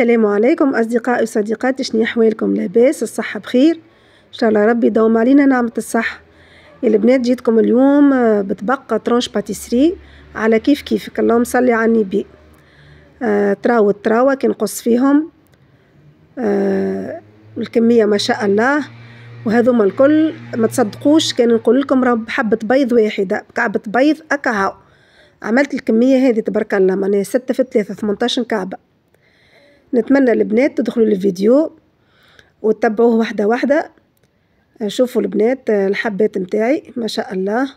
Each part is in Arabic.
السلام عليكم أصدقائي وصديقاتي شنو أحوالكم لاباس الصحة بخير إن شاء الله ربي يدوم علينا نعمة الصحة البنات جيتكم اليوم آه، بتبقى ترونش باتيسري على كيف كيفك اللهم صلي على النبي آه تراو التراوة كنقص فيهم آه الكمية ما شاء الله وهذوما الكل ما تصدقوش كان نقول لكم رب حبة بيض واحدة كعبة بيض اكاو عملت الكمية هذه تبارك الله معناها ستة في ثلاثة 18 كعبة نتمنى البنات تدخلوا للفيديو وتتبعوه واحدة واحدة آه، شوفوا البنات آه، الحبات متاعي ما شاء الله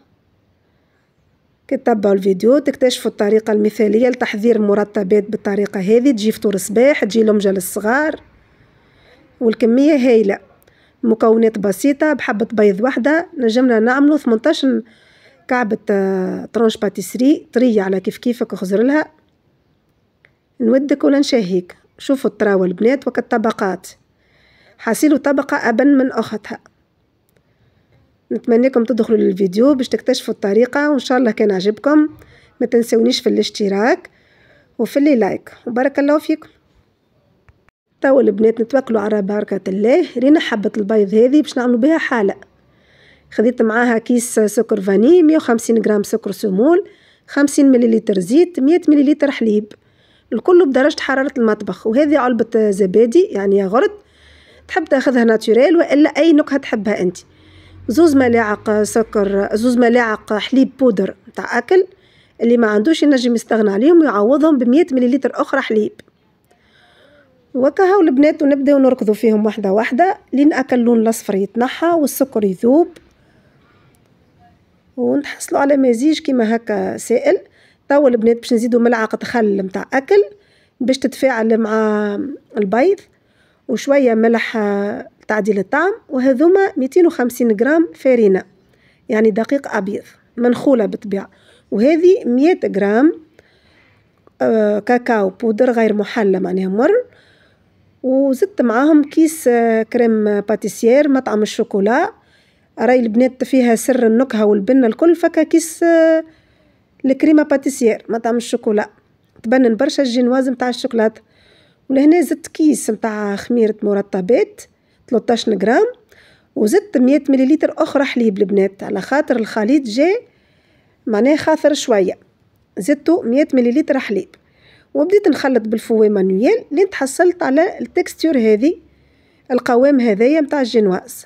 كي تتبعوا الفيديو تكتشفوا الطريقة المثالية لتحضير المرطبات بالطريقة هذه تجي فطور صباح تجي لمجل الصغار والكمية هايلة مكونات بسيطة بحبة بيض واحدة نجمنا نعملو 18 كعبة آه، ترونش باتيسري طرية على كيف كيفك خزر لها نودك ولا نشاهيك شوفوا الطراوة البنات وكالطبقات حاصل طبقة أبن من أختها نتمنىكم تدخلوا للفيديو باش تكتشفوا الطريقة وإن شاء الله كان عجبكم ما تنسونيش في الاشتراك وفي اللي لايك وبارك الله فيكم توا البنات نتوكلوا على بركة الله رينا حبة البيض هذه باش نعملوا بها حالة خديت معاها كيس سكر فاني 150 غرام سكر سمول 50 مليلتر زيت 100 مليلتر حليب الكل بدرجة حرارة المطبخ وهذه علبة زبادي يعني ياغورت تحب تاخذها ناتوريل والا اي نكهه تحبها انت زوز ملاعق سكر زوز ملاعق حليب بودر تاع اكل اللي ما عندوش ينجم يستغنى عليهم ويعوضهم بمية مليليتر اخرى حليب وكهو البنات ونبداو نركضوا فيهم واحده واحده لين اكل اللون الاصفر يتنحى والسكر يذوب ونحصلوا على مزيج كيما هكا سائل توا البنات باش نزيدو ملعقة خل متاع أكل باش تتفاعل مع البيض وشوية ملح آه، تعديل الطعم وهذوما ميتين وخمسين غرام فارينة يعني دقيق أبيض منخولة بالطبيعة وهذه مية غرام آه، كاكاو بودر غير محلى معناها مر وزدت معاهم كيس آه، كريم باتيسير مطعم الشوكولا راي البنات فيها سر النكهة والبنة الكل فكا كيس آه الكريمه باتيسير مطعم الشوكولا تبنن برشا الجينواز نتاع الشوكولات ولهنا زدت كيس نتاع خميره مرطبات 13 غرام وزدت 100 مليلتر اخرى حليب البنات على خاطر الخليط جاي معناه خاطر شويه زدت 100 مليلتر حليب وبديت نخلط بالفوي مانويل لين تحصلت على التكستور هذه القوام هذايا نتاع الجينواز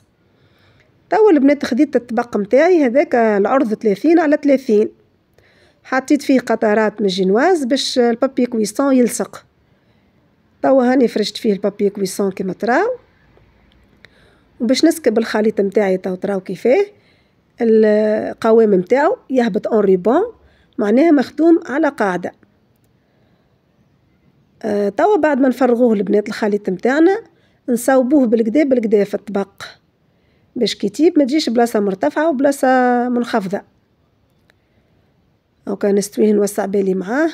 توا البنات خديت الطبق نتاعي هذاك العرض 30 على 30 حطيت فيه قطرات من الجينواز باش البابي كويسون يلصق توا هاني فرشت فيه البابي كويسون كما تراو وباش نسكب الخليط نتاعي توا تراو كيفاه القوام نتاعو يهبط اون ريبون معناها مخدوم على قاعده آه توا بعد ما نفرغوه البنات الخليط نتاعنا نصاوبوه بالكدا بالكدا في الطبق باش كي تيب ما تجيش بلاصه مرتفعه وبلاصه منخفضه أو كان نستويه نوسع بالي معاه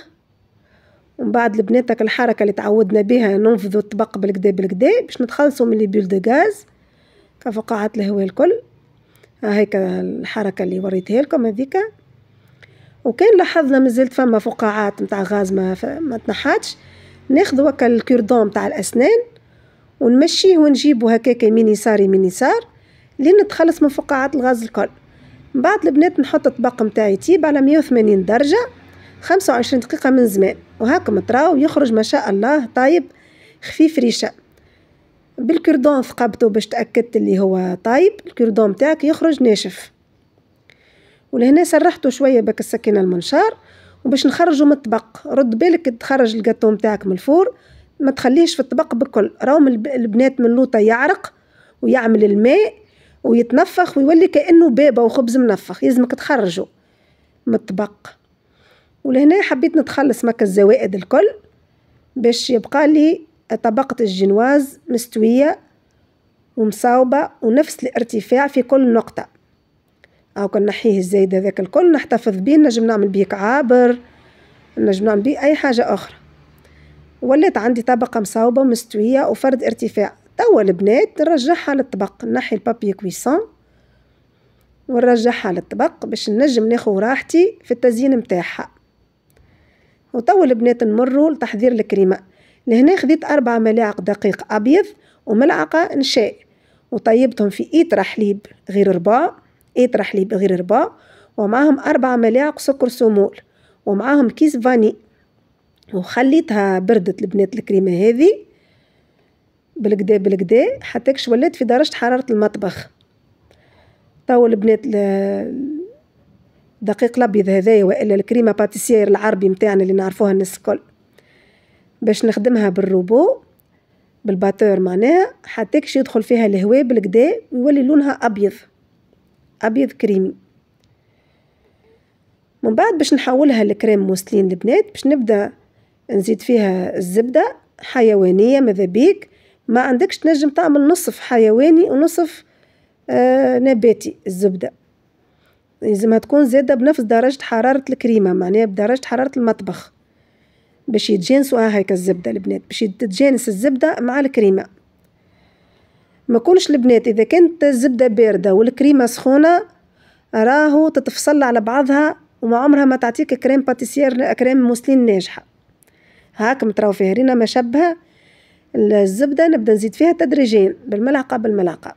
ومن بعد لبناتك الحركة اللي تعودنا بها ننفذوا الطبق بالكدا بالكدا باش نتخلصوا من لي بول دو غاز كفقاعات الهواء الكل ها هيك الحركة اللي وريتها لكم هذيك وكان لاحظنا مازالت فما فقاعات نتاع غاز ما, ف... ما تنحاتش ناخذ هكا الكردون نتاع الأسنان ونمشيه ونجيبه هكاك يمين يسار يمين يسار لين نتخلص من فقاعات الغاز الكل بعد البنات نحط الطبق متاعي تيب على 180 درجة 25 دقيقة من زمان وهاكم تراو يخرج ما شاء الله طايب خفيف ريشة بالكردون ثقبته باش تأكدت اللي هو طايب الكردون متاعك يخرج ناشف ولهنا سرحته شوية بك السكينة المنشار وباش نخرجه من الطبق رد بالك تخرج الجاتو متاعك من الفور ما تخليهش في الطبق بكل راهم البنات من لوطة يعرق ويعمل الماء ويتنفخ ويولي كانه بابا وخبز منفخ يلزمك تخرجه من الطبق ولهنا حبيت نتخلص مك الزوائد الكل باش يبقى لي طبقة الجنواز مستوية ومصاوبة ونفس الارتفاع في كل نقطة أو كان نحيه الزايد هذاك الكل نحتفظ بيه نجم نعمل بيه كعابر نجم نعمل بيه أي حاجة أخرى ولات عندي طبقة مصاوبة ومستوية وفرد ارتفاع توا البنات نرجعها للطبق نحي البابي كويسون ونرجعها للطبق باش نجم ناخو راحتي في التزيين متاعها وتوا البنات نمروا لتحضير الكريمه لهنا خديت أربع ملاعق دقيق أبيض وملعقة نشاء وطيبتهم في إيترا حليب غير ربا إيترا حليب غير ربا ومعهم أربع ملاعق سكر سمول ومعاهم كيس فاني وخليتها بردت البنات الكريمة هذه بالكدا بالكدا حتى كش ولات في درجة حرارة المطبخ توا البنات دقيق الابيض هذايا والا الكريمه باتيسيير العربي متاعنا اللي نعرفوها الناس الكل باش نخدمها بالروبو بالباتور معناها حتى كش يدخل فيها الهواء بالكدا ويولي لونها ابيض ابيض كريمي من بعد باش نحولها لكريم موسلين البنات باش نبدا نزيد فيها الزبده حيوانيه ماذا بيك ما عندكش تنجم تعمل نصف حيواني ونصف آه نباتي الزبدة لازم تكون زادة بنفس درجة حرارة الكريمة معناها بدرجة حرارة المطبخ باش يتجانسوا هيك الزبدة البنات باش تتجانس الزبدة مع الكريمة ما كونش البنات إذا كانت الزبدة باردة والكريمة سخونة راهو تتفصل على بعضها وما عمرها ما تعطيك كريم باتيسير كريم موسلين ناجحة هاك متراو فيها رينا ما شبهها الزبدة نبدأ نزيد فيها تدريجيا بالملعقة بالملعقة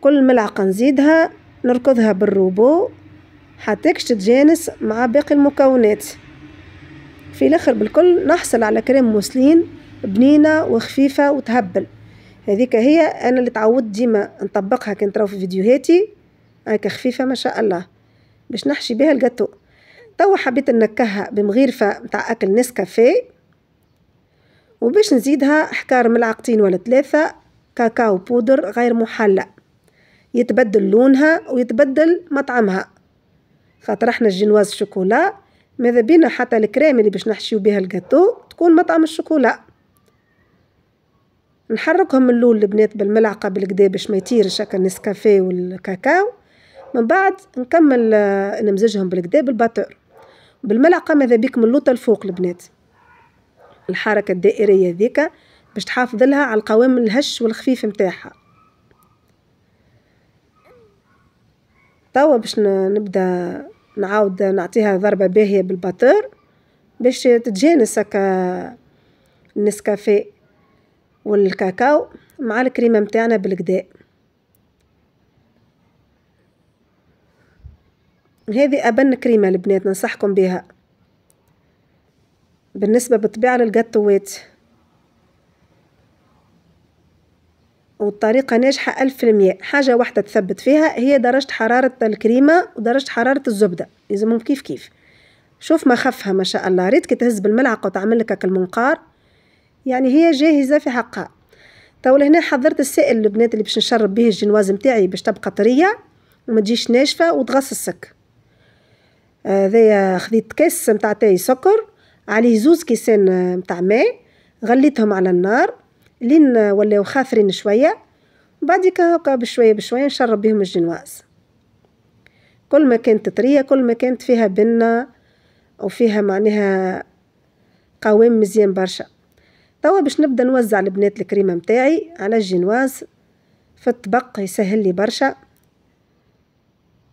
كل ملعقة نزيدها نركضها بالروبو حتى تتجانس مع باقي المكونات في الاخر بالكل نحصل على كريم موسلين بنينة وخفيفة وتهبل هذيك هي انا اللي تعودت ديما نطبقها كنت في فيديوهاتي هكا خفيفة ما شاء الله باش نحشي بها الجاتو توا حبيت نكهها بمغيرفة متاع اكل نسكافيه وباش نزيدها حكار ملعقتين ولا ثلاثة كاكاو بودر غير محلى يتبدل لونها ويتبدل مطعمها خاطر احنا الجنواز الشوكولا ماذا بينا حتى الكريم اللي باش نحشيو بها الجاتو تكون مطعم الشوكولا نحركهم من اللول البنات بالملعقه بالكدا باش ما يطيرش هكا النسكافيه والكاكاو من بعد نكمل آه، نمزجهم بالكدا بالباتور بالملعقه ماذا بيك من اللوطه الفوق البنات الحركة الدائرية ذيكا باش تحافظ لها على القوام الهش والخفيف متاعها توا باش نبدا نعاود نعطيها ضربة باهية بالباتور باش تتجانس هكا النسكافيه والكاكاو مع الكريمة متاعنا بالكدا هذه أبن كريمة البنات ننصحكم بها بالنسبة بالطبيعة للقطوات والطريقة ناجحة ألف المية حاجة واحدة تثبت فيها هي درجة حرارة الكريمة ودرجة حرارة الزبدة يلزمهم كيف كيف شوف ما خفها ما شاء الله ريت تهز بالملعقة وتعمل لك المنقار يعني هي جاهزة في حقها تو لهنا حضرت السائل البنات اللي باش نشرب به الجنواز متاعي باش تبقى طرية وما تجيش ناشفة وتغصصك السك آه، هذايا آه خذيت كاس متاع تاي سكر عليه زوز كيسان آه، متاع ماء غليتهم على النار لين آه، ولاو خافرين شويه بعديك هكا بشويه بشويه نشرب بهم الجنواز كل ما كانت طريه كل ما كانت فيها بنه وفيها معناها قوام مزيان برشا توا باش نبدا نوزع البنات الكريمه متاعي على الجينواز في الطبق يسهل لي برشا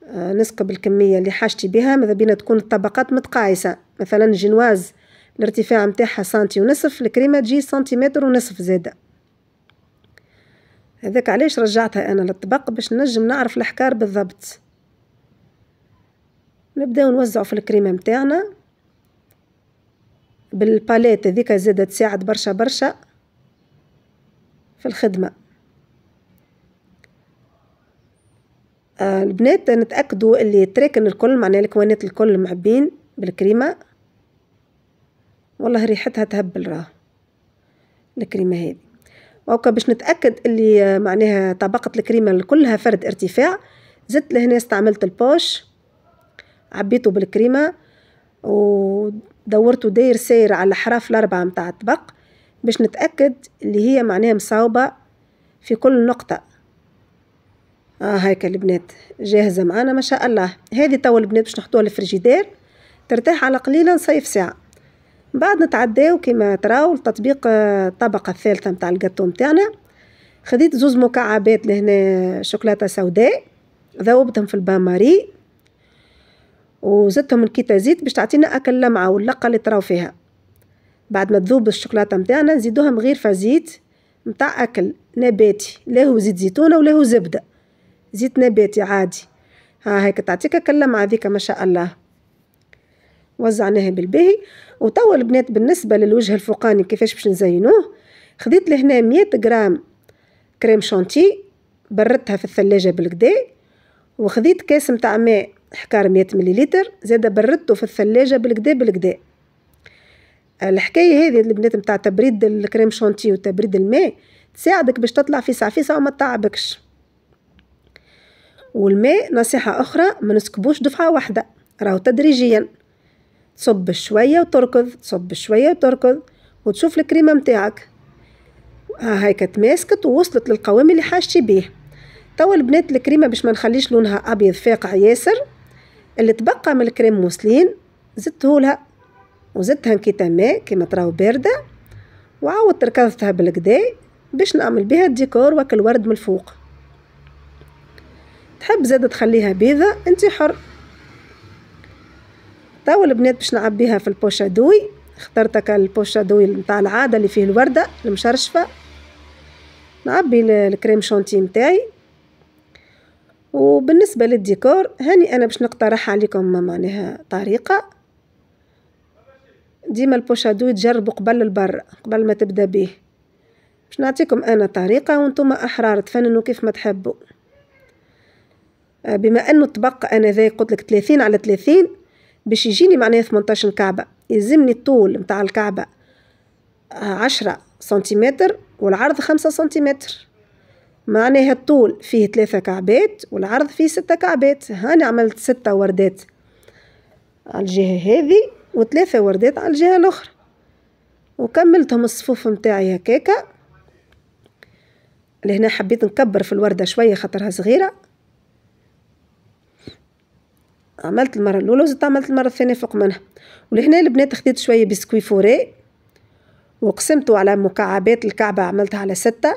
آه، نسكب الكميه اللي حاجتي بها ماذا بينا تكون الطبقات متقايسه مثلا جنواز الارتفاع متاعها سنتي ونصف الكريمة تجي سنتيمتر ونصف زادة هذاك علاش رجعتها أنا للطبق باش نجم نعرف الحكار بالضبط نبداو نوزعو في الكريمة متاعنا بالباليت هذيك زادة تساعد برشا برشا في الخدمة آه، البنات نتأكدوا اللي تراكن الكل معناها الكوانات الكل معبين بالكريمة والله ريحتها تهبل راه الكريمة هذه وهكا باش نتأكد اللي آه، معناها طبقة الكريمة كلها فرد ارتفاع زدت لهنا استعملت البوش عبيته بالكريمة ودورته داير ساير على الحراف الأربعة متاع الطبق باش نتأكد اللي هي معناها مصاوبة في كل نقطة آه هيك البنات جاهزة معانا ما شاء الله هذه توا البنات باش نحطوها الفريجيدير ترتاح على قليلة نصيف ساعة بعد نتعداو كيما تراو لتطبيق آه، الطبقه الثالثه متاع القطو متاعنا خديت زوز مكعبات لهنا شوكولاته سوداء ذوبتهم في البان ماري وزدتهم الكيتا زيت باش تعطينا اكل لمعه واللقه اللي تراو فيها بعد ما تذوب الشوكولاته متاعنا نزيدوها مغير فزيت متاع اكل نباتي لا هو زيت زيتونه ولا هو زبده زيت نباتي عادي ها هيك تعطيك اكل لمعه ذيك ما شاء الله وزعناها بالباهي وتوا البنات بالنسبة للوجه الفوقاني كيفاش باش نزينوه خديت لهنا مية غرام كريم شانتي بردتها في الثلاجة بالكدا وخديت كاس نتاع ماء حكار مية مليلتر زادا بردته في الثلاجة بالكدا بالكدا الحكاية هذه البنات نتاع تبريد الكريم شانتي وتبريد الماء تساعدك باش تطلع في سعفيسة وما تعبكش والماء نصيحة أخرى ما نسكبوش دفعة واحدة راهو تدريجيا تصب شوية وتركض تصب شوية وتركض وتشوف الكريمة متاعك ها هيك تماسكت ووصلت للقوام اللي حاجتي بيه توا البنات الكريمة باش ما نخليش لونها أبيض فاقع ياسر اللي تبقى من الكريم موسلين زدتهولها وزدتها نكيتا ماء كيما تراو باردة وعاودت ركضتها بالكدا باش نعمل بها الديكور وكل ورد من الفوق تحب زادة تخليها بيضة انت حر الخطة والبنات باش نعبيها في البوشة دوي اخترت البوشة دوي نتاع العادة اللي فيه الوردة المشرشفة نعبي الكريم شونتي نتاعي وبالنسبة للديكور هاني أنا باش نقترح عليكم معناها طريقة ديما البوشادو تجربوا قبل البر قبل ما تبدا به باش نعطيكم أنا طريقة وانتم أحرار تفننوا كيف ما تحبوا آه، بما أنه الطبق أنا ذا قلت لك 30 على 30 باش يجيني معناها 18 كعبة يلزمني الطول متاع الكعبة آه، عشرة سنتيمتر والعرض خمسة سنتيمتر معناها الطول فيه ثلاثة كعبات والعرض فيه ستة كعبات هاني عملت ستة وردات على الجهة هذه وثلاثة وردات على الجهة الأخرى وكملتهم الصفوف متاعي هكاكا لهنا حبيت نكبر في الوردة شوية خاطرها صغيرة عملت المره الاولى وزدت عملت المره الثانيه فوق منها ولهنا البنات خديت شويه بسكوي فوري وقسمته على مكعبات الكعبه عملتها على ستة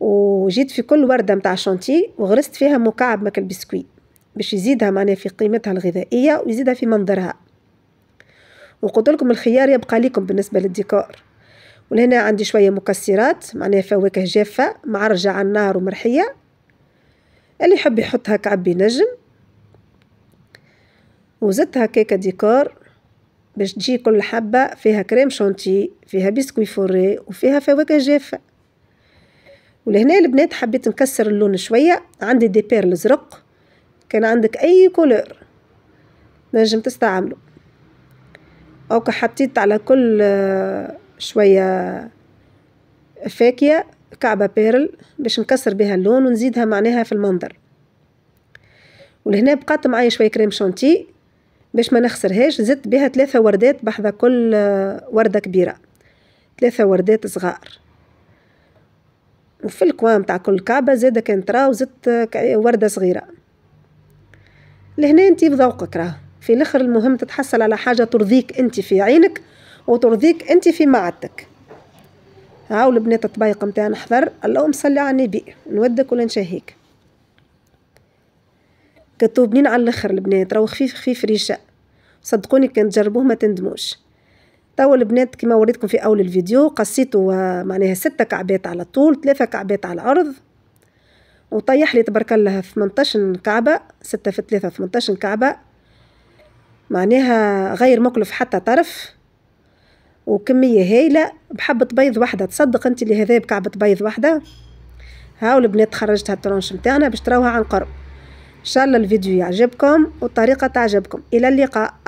وجيت في كل ورده متاع شانتي وغرست فيها مكعب ماك البسكوي باش يزيدها معناها في قيمتها الغذائيه ويزيدها في منظرها وقلت لكم الخيار يبقى لكم بالنسبه للديكور ولهنا عندي شويه مكسرات معناها فواكه جافه معرجه على النار ومرحيه اللي يحب يحط هكا عبي نجم وزدت هكاكا ديكور باش تجي كل حبة فيها كريم شونتي فيها بسكوي فوري وفيها فواكه جافة ولهنا البنات حبيت نكسر اللون شوية عندي دي بيرل زرق كان عندك أي كولور نجم تستعمله أوكا حطيت على كل آه، شوية فاكية كعبة بيرل باش نكسر بها اللون ونزيدها معناها في المنظر ولهنا بقات معايا شوية كريم شونتي باش ما نخسرهاش زدت بها ثلاثة وردات بحذا كل آه، وردة كبيرة ثلاثة وردات صغار وفي الكوان تاع كل كعبة زادة كانت راه زدت آه، آه، وردة صغيرة لهنا انت بذوقك راه في الاخر المهم تتحصل على حاجة ترضيك انت في عينك وترضيك انت في معدتك هاو البنات الطبيق نتاعنا نحضر اللهم صلي على النبي نودك ولا نشهيك كتوبنين على الاخر البنات راهو خفيف خفيف ريشه صدقوني كان تجربوه ما تندموش توا البنات كما وريتكم في اول الفيديو قصيتو آه، معناها ستة كعبات على طول ثلاثة كعبات على الارض وطيح لي تبارك الله 18 كعبة ستة في ثلاثة 18 كعبة معناها غير مكلف حتى طرف وكمية هايلة بحبة بيض واحدة تصدق انت اللي هذاب بكعبة بيض واحدة هاو البنات خرجت هالترونش متاعنا باش تراوها عن قرب ان شاء الله الفيديو يعجبكم والطريقة تعجبكم الى اللقاء